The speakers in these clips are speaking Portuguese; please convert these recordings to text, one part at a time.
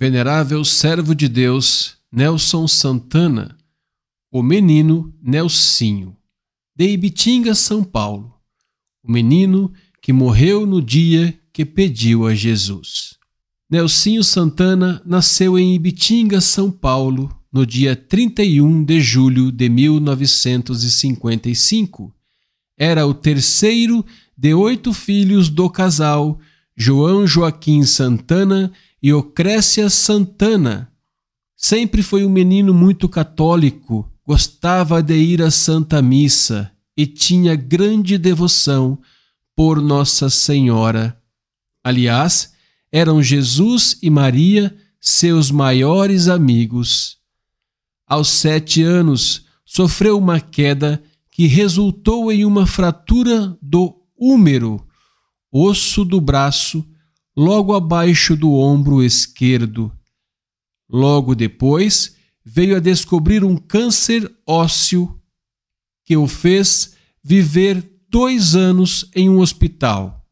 venerável servo de Deus Nelson Santana, o menino Nelsinho, de Ibitinga, São Paulo, o menino que morreu no dia que pediu a Jesus. Nelsinho Santana nasceu em Ibitinga, São Paulo, no dia 31 de julho de 1955. Era o terceiro de oito filhos do casal João Joaquim Santana Eocrécia Santana. Sempre foi um menino muito católico, gostava de ir à Santa Missa e tinha grande devoção por Nossa Senhora. Aliás, eram Jesus e Maria seus maiores amigos. Aos sete anos, sofreu uma queda que resultou em uma fratura do húmero, osso do braço, logo abaixo do ombro esquerdo. Logo depois, veio a descobrir um câncer ósseo que o fez viver dois anos em um hospital.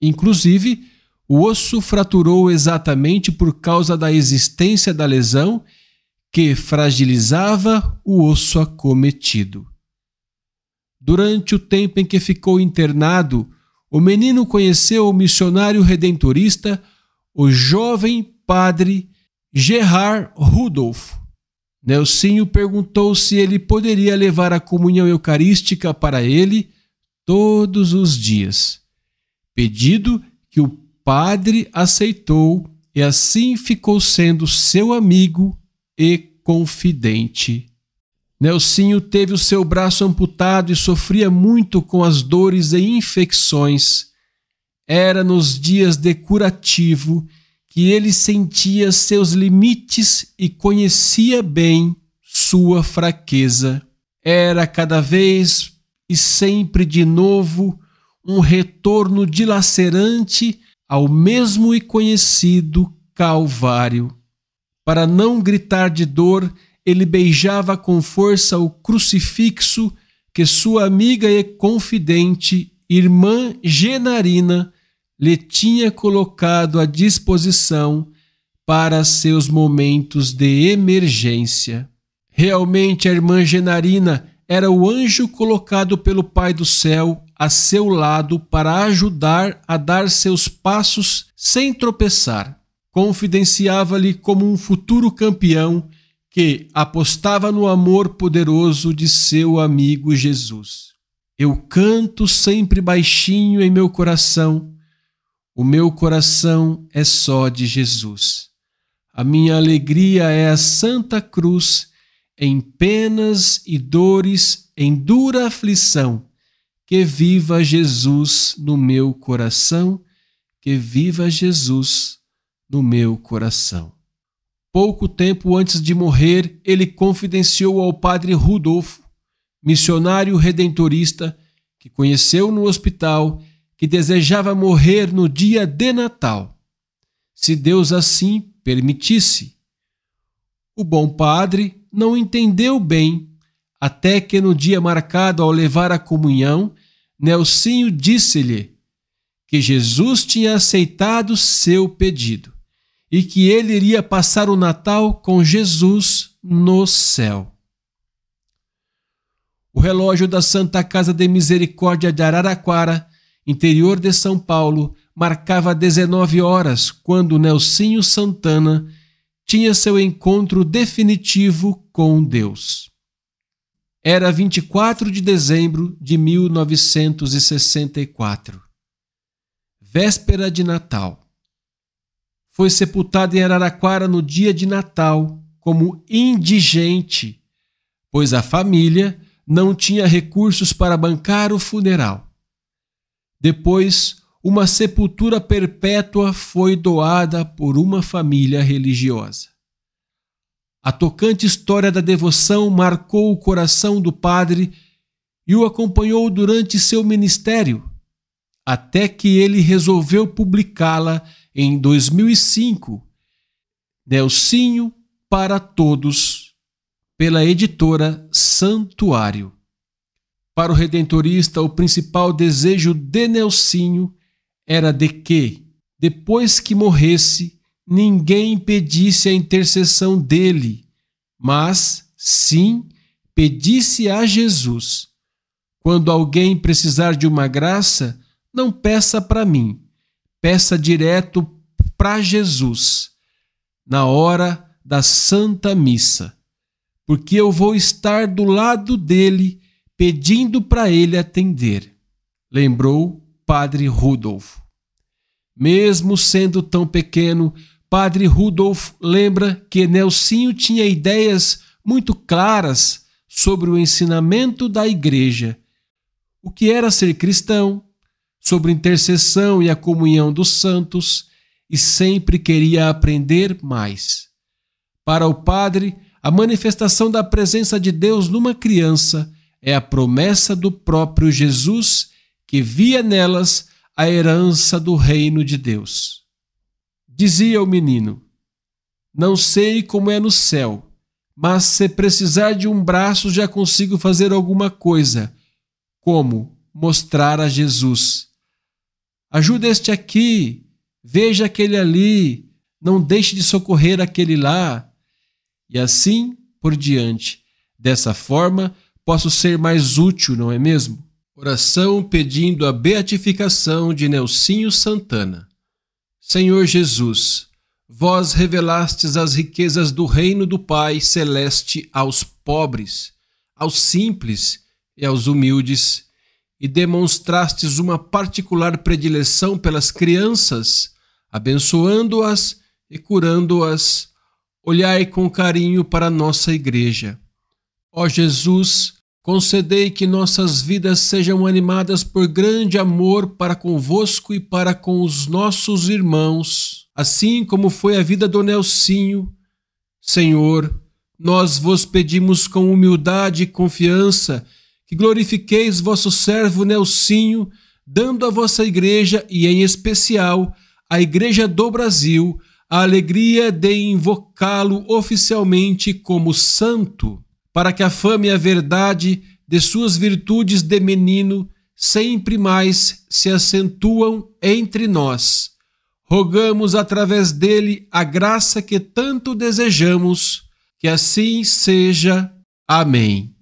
Inclusive, o osso fraturou exatamente por causa da existência da lesão que fragilizava o osso acometido. Durante o tempo em que ficou internado, o menino conheceu o missionário redentorista, o jovem padre Gerard Rudolph. Nelsinho perguntou se ele poderia levar a comunhão eucarística para ele todos os dias. Pedido que o padre aceitou e assim ficou sendo seu amigo e confidente. Nelsinho teve o seu braço amputado e sofria muito com as dores e infecções. Era nos dias de curativo que ele sentia seus limites e conhecia bem sua fraqueza. Era cada vez e sempre de novo um retorno dilacerante ao mesmo e conhecido Calvário. Para não gritar de dor, ele beijava com força o crucifixo que sua amiga e confidente, irmã Genarina, lhe tinha colocado à disposição para seus momentos de emergência. Realmente, a irmã Genarina era o anjo colocado pelo Pai do céu a seu lado para ajudar a dar seus passos sem tropeçar. Confidenciava-lhe como um futuro campeão que apostava no amor poderoso de seu amigo Jesus. Eu canto sempre baixinho em meu coração, o meu coração é só de Jesus. A minha alegria é a Santa Cruz, em penas e dores, em dura aflição. Que viva Jesus no meu coração, que viva Jesus no meu coração. Pouco tempo antes de morrer, ele confidenciou ao padre Rudolfo, missionário redentorista, que conheceu no hospital, que desejava morrer no dia de Natal. Se Deus assim permitisse. O bom padre não entendeu bem, até que no dia marcado ao levar a comunhão, Nelsinho disse-lhe que Jesus tinha aceitado seu pedido e que ele iria passar o Natal com Jesus no céu. O relógio da Santa Casa de Misericórdia de Araraquara, interior de São Paulo, marcava 19 horas quando Nelsinho Santana tinha seu encontro definitivo com Deus. Era 24 de dezembro de 1964, véspera de Natal foi sepultado em Araraquara no dia de Natal, como indigente, pois a família não tinha recursos para bancar o funeral. Depois, uma sepultura perpétua foi doada por uma família religiosa. A tocante história da devoção marcou o coração do padre e o acompanhou durante seu ministério, até que ele resolveu publicá-la em 2005, Nelsinho para Todos, pela editora Santuário. Para o redentorista, o principal desejo de Nelsinho era de que, depois que morresse, ninguém impedisse a intercessão dele, mas sim pedisse a Jesus. Quando alguém precisar de uma graça, não peça para mim, peça direto para Jesus na hora da Santa Missa, porque eu vou estar do lado dele pedindo para ele atender, lembrou Padre Rudolfo. Mesmo sendo tão pequeno, Padre Rudolfo lembra que Nelsinho tinha ideias muito claras sobre o ensinamento da Igreja, o que era ser cristão, sobre intercessão e a comunhão dos santos e sempre queria aprender mais. Para o padre, a manifestação da presença de Deus numa criança é a promessa do próprio Jesus que via nelas a herança do reino de Deus. Dizia o menino: Não sei como é no céu, mas se precisar de um braço já consigo fazer alguma coisa. Como? Mostrar a Jesus Ajuda este aqui, veja aquele ali, não deixe de socorrer aquele lá. E assim por diante. Dessa forma, posso ser mais útil, não é mesmo? Oração pedindo a beatificação de Nelsinho Santana. Senhor Jesus, vós revelastes as riquezas do reino do Pai celeste aos pobres, aos simples e aos humildes e demonstrastes uma particular predileção pelas crianças, abençoando-as e curando-as. Olhai com carinho para nossa igreja. Ó Jesus, concedei que nossas vidas sejam animadas por grande amor para convosco e para com os nossos irmãos, assim como foi a vida do Nelsinho. Senhor, nós vos pedimos com humildade e confiança que glorifiqueis vosso servo Nelsinho, dando à vossa igreja e em especial à igreja do Brasil a alegria de invocá-lo oficialmente como santo, para que a fama e a verdade de suas virtudes de menino sempre mais se acentuam entre nós. Rogamos através dele a graça que tanto desejamos, que assim seja. Amém.